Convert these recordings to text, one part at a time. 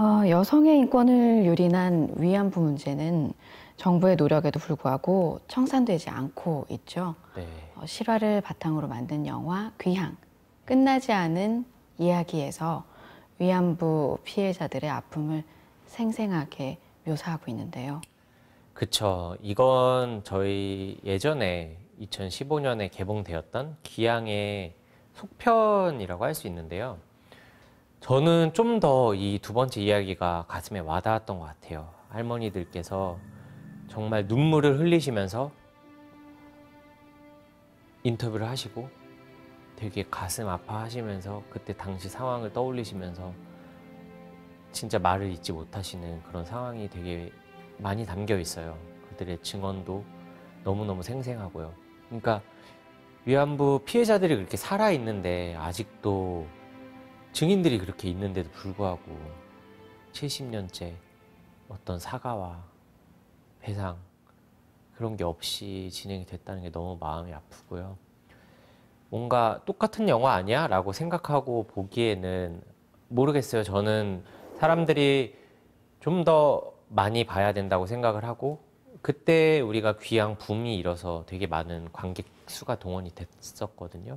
어, 여성의 인권을 유린한 위안부 문제는 정부의 노력에도 불구하고 청산되지 않고 있죠. 네. 어, 실화를 바탕으로 만든 영화 귀향 끝나지 않은 이야기에서 위안부 피해자들의 아픔을 생생하게 묘사하고 있는데요. 그쵸. 이건 저희 예전에 2015년에 개봉되었던 기양의 속편이라고 할 수 있는데요. 저는 좀 더 이 두 번째 이야기가 가슴에 와닿았던 것 같아요. 할머니들께서 정말 눈물을 흘리시면서 인터뷰를 하시고 되게 가슴 아파하시면서 그때 당시 상황을 떠올리시면서 진짜 말을 잊지 못하시는 그런 상황이 되게 많이 담겨 있어요. 그들의 증언도 너무너무 생생하고요. 그러니까 위안부 피해자들이 그렇게 살아있는데 아직도 증인들이 그렇게 있는데도 불구하고 70년째 어떤 사과와 배상 그런 게 없이 진행이 됐다는 게 너무 마음이 아프고요. 뭔가 똑같은 영화 아니야? 라고 생각하고 보기에는 모르겠어요. 저는 사람들이 좀 더 많이 봐야 된다고 생각을 하고 그때 우리가 귀향 붐이 일어서 되게 많은 관객 수가 동원이 됐었거든요.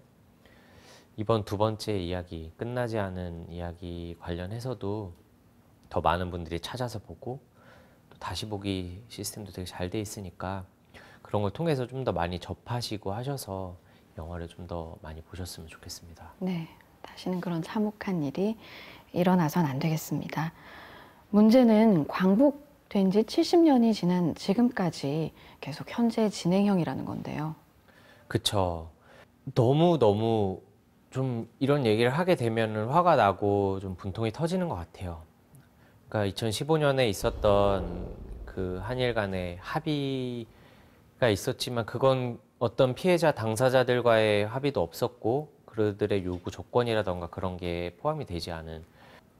이번 두 번째 이야기 끝나지 않은 이야기 관련해서도 더 많은 분들이 찾아서 보고 또 다시 보기 시스템도 되게 잘 돼 있으니까 그런 걸 통해서 좀 더 많이 접하시고 하셔서 영화를 좀 더 많이 보셨으면 좋겠습니다. 네, 다시는 그런 참혹한 일이 일어나선 안 되겠습니다. 문제는 광복된 지 70년이 지난 지금까지 계속 현재 진행형이라는 건데요. 그쵸. 너무 너무 좀 이런 얘기를 하게 되면 화가 나고 좀 분통이 터지는 것 같아요. 그러니까 2015년에 있었던 그 한일 간의 합의가 있었지만 그건 어떤 피해자 당사자들과의 합의도 없었고 그들의 요구 조건이라던가 그런 게 포함이 되지 않은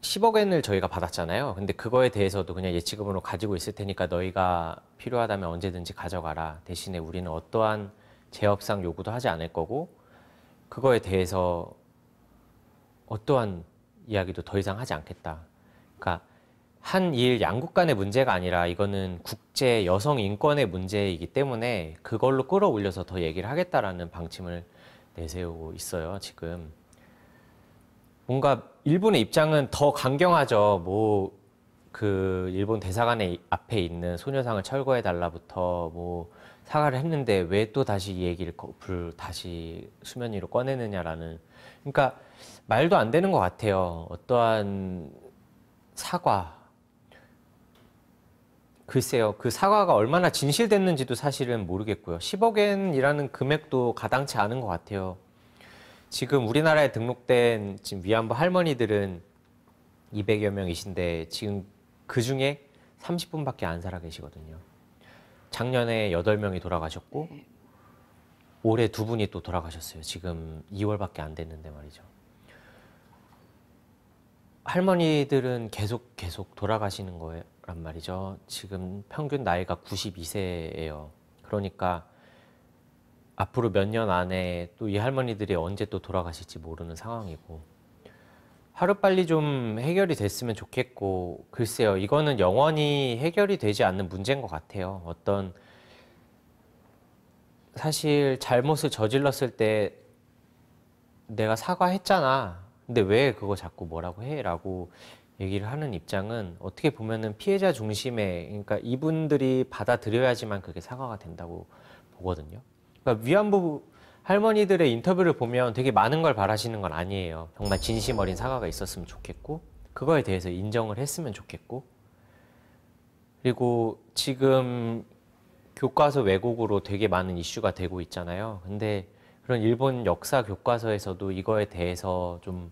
10억 엔을 저희가 받았잖아요. 근데 그거에 대해서도 그냥 예치금으로 가지고 있을 테니까 너희가 필요하다면 언제든지 가져가라. 대신에 우리는 어떠한 제협상 요구도 하지 않을 거고 그거에 대해서 어떠한 이야기도 더 이상 하지 않겠다. 그러니까 한 일 양국 간의 문제가 아니라 이거는 국제 여성 인권의 문제이기 때문에 그걸로 끌어올려서 더 얘기를 하겠다라는 방침을 내세우고 있어요, 지금. 뭔가 일본의 입장은 더 강경하죠. 뭐 그 일본 대사관의 앞에 있는 소녀상을 철거해 달라부터 뭐 사과를 했는데 왜 또 다시 이 얘기를 불 다시 수면 위로 꺼내느냐라는 그러니까 말도 안 되는 것 같아요. 어떠한 사과 글쎄요. 그 사과가 얼마나 진실됐는지도 사실은 모르겠고요. 10억엔이라는 금액도 가당치 않은 것 같아요. 지금 우리나라에 등록된 지금 위안부 할머니들은 200여 명이신데 지금 그 중에 30분밖에 안 살아 계시거든요. 작년에 여덟 명이 돌아가셨고 네. 올해 두 분이 또 돌아가셨어요. 지금 2월밖에 안 됐는데 말이죠. 할머니들은 계속 계속 돌아가시는 거란 말이죠. 지금 평균 나이가 92세예요. 그러니까 앞으로 몇 년 안에 또 이 할머니들이 언제 또 돌아가실지 모르는 상황이고 하루빨리 좀 해결이 됐으면 좋겠고, 글쎄요, 이거는 영원히 해결이 되지 않는 문제인 것 같아요. 어떤, 사실 잘못을 저질렀을 때 내가 사과했잖아. 근데 왜 그거 자꾸 뭐라고 해? 라고 얘기를 하는 입장은 어떻게 보면은 피해자 중심에, 그러니까 이분들이 받아들여야지만 그게 사과가 된다고 보거든요. 그러니까 위안부 할머니들의 인터뷰를 보면 되게 많은 걸 바라시는 건 아니에요. 정말 진심 어린 사과가 있었으면 좋겠고 그거에 대해서 인정을 했으면 좋겠고 그리고 지금 교과서 왜곡으로 되게 많은 이슈가 되고 있잖아요. 근데 그런 일본 역사 교과서에서도 이거에 대해서 좀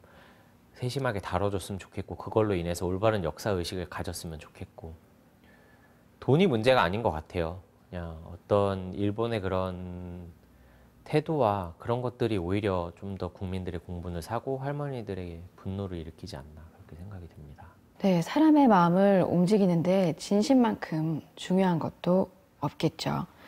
세심하게 다뤄줬으면 좋겠고 그걸로 인해서 올바른 역사 의식을 가졌으면 좋겠고 돈이 문제가 아닌 것 같아요. 그냥 어떤 일본의 그런 태도와 그런 것들이 오히려 좀 더 국민들의 공분을 사고 할머니들에게 분노를 일으키지 않나 그렇게 생각이 됩니다 네, 사람의 마음을 움직이는데 진심만큼 중요한 것도 없겠죠.